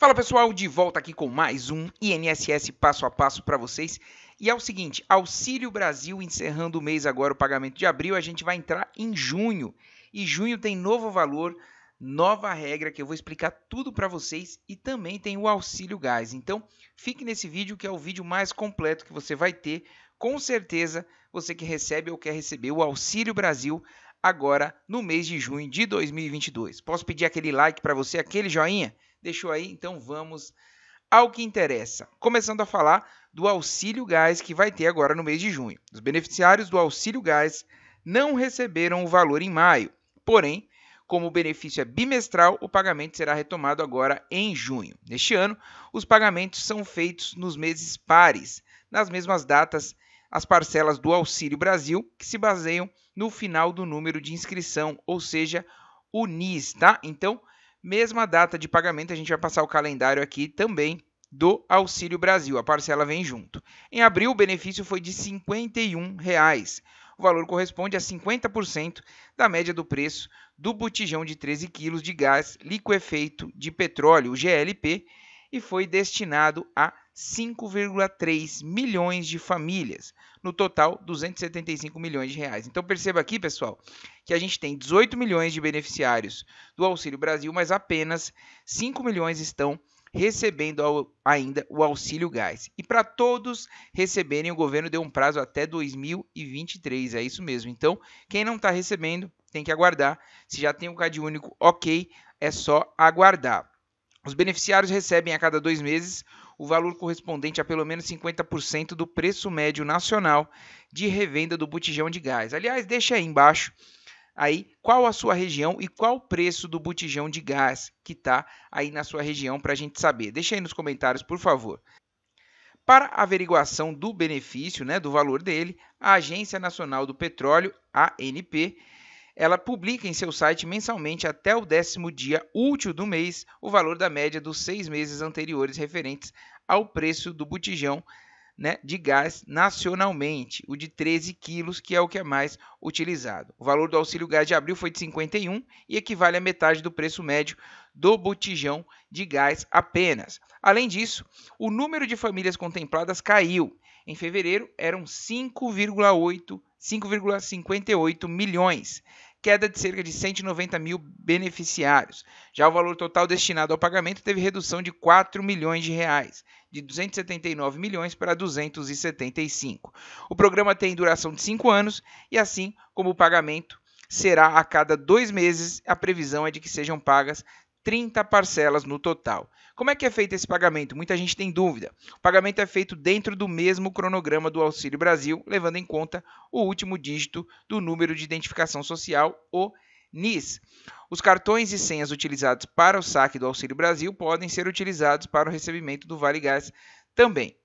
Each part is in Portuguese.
Fala pessoal, de volta aqui com mais um INSS passo a passo para vocês. E é o seguinte: Auxílio Brasil encerrando o mês agora, o pagamento de abril, a gente vai entrar em junho. E junho tem novo valor, nova regra que eu vou explicar tudo para vocês e também tem o Auxílio Gás. Então, fique nesse vídeo que é o vídeo mais completo que você vai ter. Com certeza, você que recebe ou quer receber o Auxílio Brasil agora no mês de junho de 2022. Posso pedir aquele like para você, aquele joinha? Deixou aí? Então vamos ao que interessa. Começando a falar do auxílio gás que vai ter agora no mês de junho. Os beneficiários do auxílio gás não receberam o valor em maio, porém, como o benefício é bimestral, o pagamento será retomado agora em junho. Neste ano, os pagamentos são feitos nos meses pares, nas mesmas datas as parcelas do Auxílio Brasil, que se baseiam no final do número de inscrição, ou seja, o NIS, tá? Então, Mesma data de pagamento, a gente vai passar o calendário aqui também do Auxílio Brasil. A parcela vem junto. Em abril, o benefício foi de R$ 51,00. Reais. O valor corresponde a 50% da média do preço do botijão de 13 quilos de gás liquefeito de petróleo, GLP, e foi destinado a 5,3 milhões de famílias, no total 275 milhões de reais. Então perceba aqui, pessoal, que a gente tem 18 milhões de beneficiários do Auxílio Brasil, mas apenas 5 milhões estão recebendo ainda o auxílio gás. E para todos receberem, o governo deu um prazo até 2023, é isso mesmo. Então, quem não está recebendo, tem que aguardar. Se já tem o um CAD único, ok, é só aguardar. Os beneficiários recebem a cada dois meses o valor correspondente a pelo menos 50% do preço médio nacional de revenda do botijão de gás. Aliás, deixa aí embaixo aí qual a sua região e qual o preço do botijão de gás que está aí na sua região para a gente saber. Deixa aí nos comentários, por favor. Para averiguação do benefício, né, do valor dele, a Agência Nacional do Petróleo, ANP, ela publica em seu site mensalmente até o décimo dia útil do mês o valor da média dos seis meses anteriores referentes ao preço do botijão né, de gás nacionalmente, o de 13 quilos, que é o que é mais utilizado. O valor do auxílio gás de abril foi de 51 e equivale a metade do preço médio do botijão de gás apenas. Além disso, o número de famílias contempladas caiu. Em fevereiro eram 5,8 5,58 milhões queda de cerca de 190 mil beneficiários. Já o valor total destinado ao pagamento teve redução de 4 milhões de reais, de 279 milhões para 275. O programa tem duração de 5 anos e, assim como o pagamento será a cada dois meses, a previsão é de que sejam pagas 30 parcelas no total. Como é que é feito esse pagamento? Muita gente tem dúvida. O pagamento é feito dentro do mesmo cronograma do Auxílio Brasil, levando em conta o último dígito do número de identificação social, o NIS. Os cartões e senhas utilizados para o saque do Auxílio Brasil podem ser utilizados para o recebimento do Vale Gás também.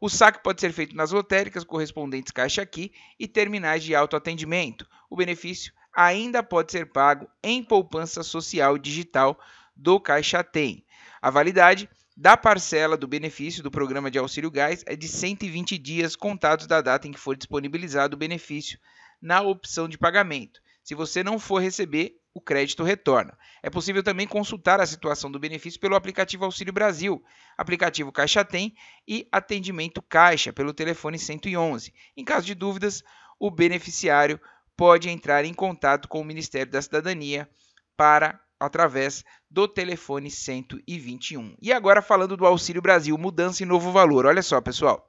O saque pode ser feito nas lotéricas correspondentes Caixa Aqui e terminais de autoatendimento. O benefício ainda pode ser pago em poupança social digital do Caixa Tem. A validade da parcela do benefício do programa de auxílio gás é de 120 dias contados da data em que for disponibilizado o benefício na opção de pagamento. Se você não for receber, o crédito retorna. É possível também consultar a situação do benefício pelo aplicativo Auxílio Brasil, aplicativo Caixa Tem e atendimento Caixa pelo telefone 111. Em caso de dúvidas, o beneficiário pode entrar em contato com o Ministério da Cidadania para através do telefone 121. E agora falando do Auxílio Brasil, mudança e novo valor. Olha só, pessoal.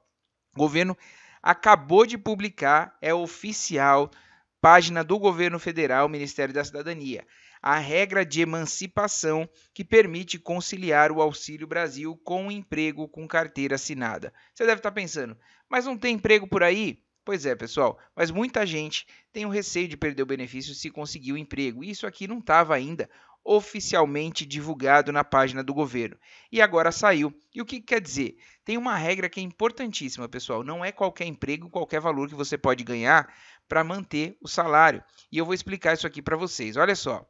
O governo acabou de publicar, é oficial, página do governo federal, Ministério da Cidadania, a regra de emancipação que permite conciliar o Auxílio Brasil com o emprego com carteira assinada. Você deve estar pensando, mas não tem emprego por aí? Pois é, pessoal, mas muita gente tem o receio de perder o benefício se conseguir o um emprego. E isso aqui não estava ainda oficialmente divulgado na página do governo. E agora saiu. E o que, quer dizer? Tem uma regra que é importantíssima, pessoal. Não é qualquer emprego, qualquer valor que você pode ganhar para manter o salário. E eu vou explicar isso aqui para vocês. Olha só.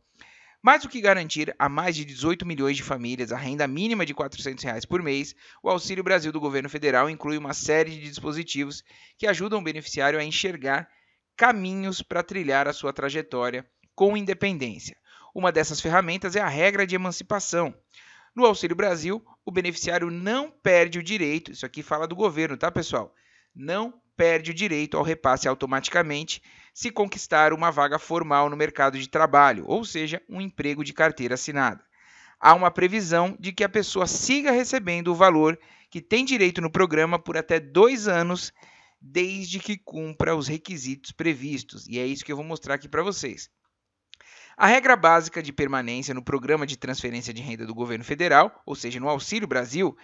Mais do que garantir a mais de 18 milhões de famílias a renda mínima de R$ 400 reais por mês, o Auxílio Brasil do governo federal inclui uma série de dispositivos que ajudam o beneficiário a enxergar caminhos para trilhar a sua trajetória com independência. Uma dessas ferramentas é a regra de emancipação. No Auxílio Brasil, o beneficiário não perde o direito, isso aqui fala do governo, tá, pessoal? Não perde o direito ao repasse automaticamente se conquistar uma vaga formal no mercado de trabalho, ou seja, um emprego de carteira assinada. Há uma previsão de que a pessoa siga recebendo o valor que tem direito no programa por até dois anos, desde que cumpra os requisitos previstos. E é isso que eu vou mostrar aqui para vocês. A regra básica de permanência no programa de transferência de renda do governo federal, ou seja, no Auxílio Brasil,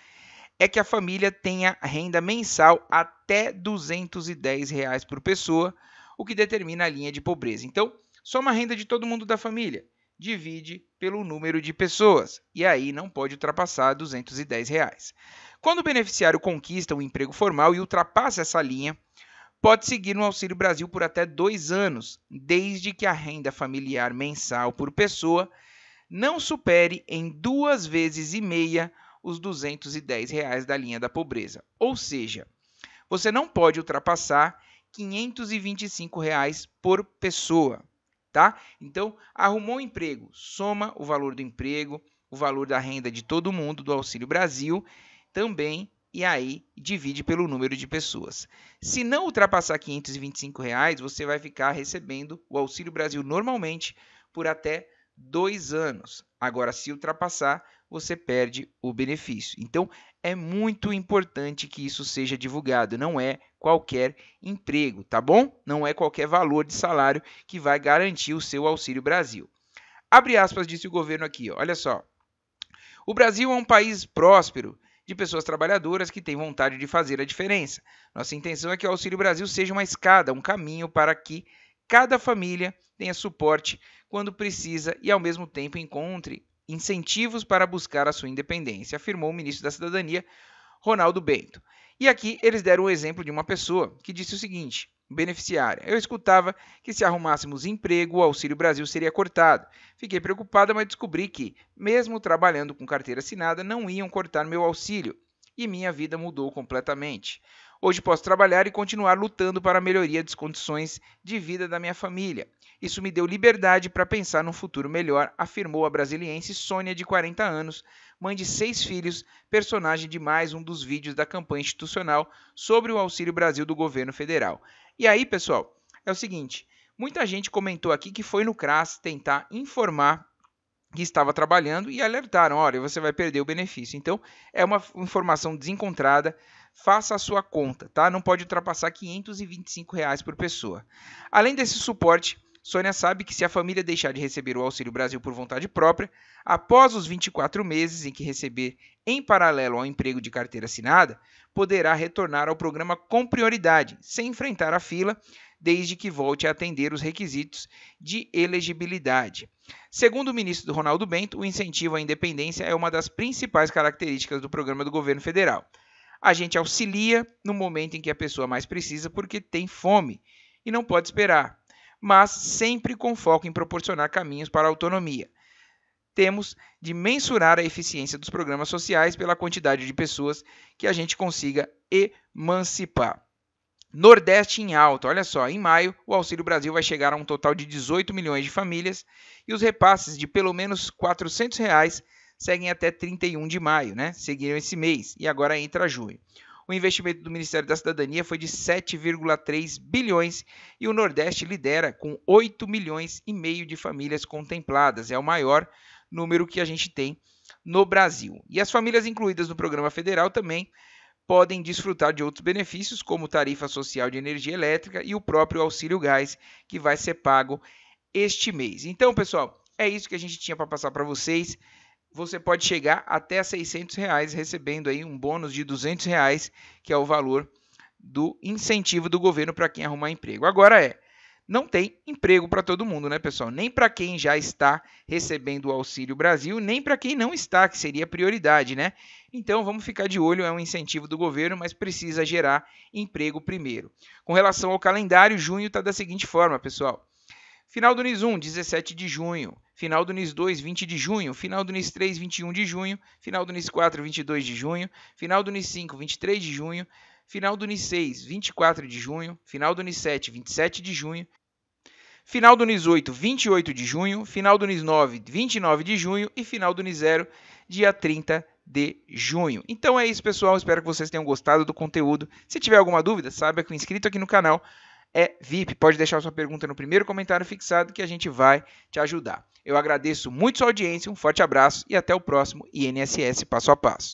é que a família tenha renda mensal até R$ 210 por pessoa, o que determina a linha de pobreza. Então, soma a renda de todo mundo da família, divide pelo número de pessoas, e aí não pode ultrapassar R$ 210. Quando o beneficiário conquista um emprego formal e ultrapassa essa linha, pode seguir no Auxílio Brasil por até dois anos, desde que a renda familiar mensal por pessoa não supere em duas vezes e meia os R$ 210 reais da linha da pobreza. Ou seja, você não pode ultrapassar R$ 525 reais por pessoa, tá? Então, arrumou um emprego, soma o valor do emprego, o valor da renda de todo mundo do Auxílio Brasil, também e aí divide pelo número de pessoas. Se não ultrapassar R$ 525, reais, você vai ficar recebendo o Auxílio Brasil normalmente por até dois anos. Agora, se ultrapassar, você perde o benefício. Então, é muito importante que isso seja divulgado. Não é qualquer emprego, tá bom? Não é qualquer valor de salário que vai garantir o seu Auxílio Brasil. Abre aspas, disse o governo aqui, olha só. O Brasil é um país próspero de pessoas trabalhadoras que têm vontade de fazer a diferença. Nossa intenção é que o Auxílio Brasil seja uma escada, um caminho para que cada família tenha suporte quando precisa e, ao mesmo tempo, encontre incentivos para buscar a sua independência, afirmou o ministro da Cidadania, Ronaldo Bento. E aqui eles deram o exemplo de uma pessoa que disse o seguinte: beneficiária. Eu escutava que se arrumássemos emprego, o Auxílio Brasil seria cortado. Fiquei preocupada, mas descobri que, mesmo trabalhando com carteira assinada, não iam cortar meu auxílio. E minha vida mudou completamente. Hoje posso trabalhar e continuar lutando para a melhoria das condições de vida da minha família. Isso me deu liberdade para pensar num futuro melhor, afirmou a brasiliense Sônia, de 40 anos, mãe de seis filhos, personagem de mais um dos vídeos da campanha institucional sobre o Auxílio Brasil do governo federal. E aí, pessoal, é o seguinte: muita gente comentou aqui que foi no CRAS tentar informar que estava trabalhando e alertaram: olha, você vai perder o benefício. Então, é uma informação desencontrada. Faça a sua conta, tá? Não pode ultrapassar R$ 525 reais por pessoa. Além desse suporte, Sônia sabe que se a família deixar de receber o Auxílio Brasil por vontade própria, após os 24 meses em que receber em paralelo ao emprego de carteira assinada, poderá retornar ao programa com prioridade, sem enfrentar a fila, desde que volte a atender os requisitos de elegibilidade. Segundo o ministro Ronaldo Bento, o incentivo à independência é uma das principais características do programa do governo federal. A gente auxilia no momento em que a pessoa mais precisa porque tem fome e não pode esperar mas sempre com foco em proporcionar caminhos para a autonomia. Temos de mensurar a eficiência dos programas sociais pela quantidade de pessoas que a gente consiga emancipar. Nordeste em alta, olha só, em maio o Auxílio Brasil vai chegar a um total de 18 milhões de famílias e os repasses de pelo menos R$ 400 reais seguem até 31 de maio, né? Seguiram esse mês e agora entra junho o investimento do Ministério da Cidadania foi de 7,3 bilhões e o Nordeste lidera com 8 milhões e meio de famílias contempladas. É o maior número que a gente tem no Brasil. E as famílias incluídas no programa federal também podem desfrutar de outros benefícios, como tarifa social de energia elétrica e o próprio auxílio gás, que vai ser pago este mês. Então, pessoal, é isso que a gente tinha para passar para vocês você pode chegar até a 600 reais, recebendo aí um bônus de 200 reais, que é o valor do incentivo do governo para quem arrumar emprego. Agora é, não tem emprego para todo mundo, né, pessoal? Nem para quem já está recebendo o Auxílio Brasil, nem para quem não está, que seria prioridade, né? Então vamos ficar de olho, é um incentivo do governo, mas precisa gerar emprego primeiro. Com relação ao calendário, junho está da seguinte forma, pessoal. Final do NIS 1, 17 de junho. Final do NIS 2, 20 de junho. Final do NIS 3, 21 de junho. Final do NIS 4, 22 de junho. Final do NIS 5, 23 de junho. Final do NIS 6, 24 de junho. Final do NIS 7, 27 de junho. Final do NIS 8, 28 de junho. Final do NIS 9, 29 de junho. E final do NIS 0, dia 30 de junho. Então é isso, pessoal. Espero que vocês tenham gostado do conteúdo. Se tiver alguma dúvida, saiba que o inscrito aqui no canal é VIP. Pode deixar sua pergunta no primeiro comentário fixado que a gente vai te ajudar. Eu agradeço muito sua audiência, um forte abraço e até o próximo INSS Passo a Passo.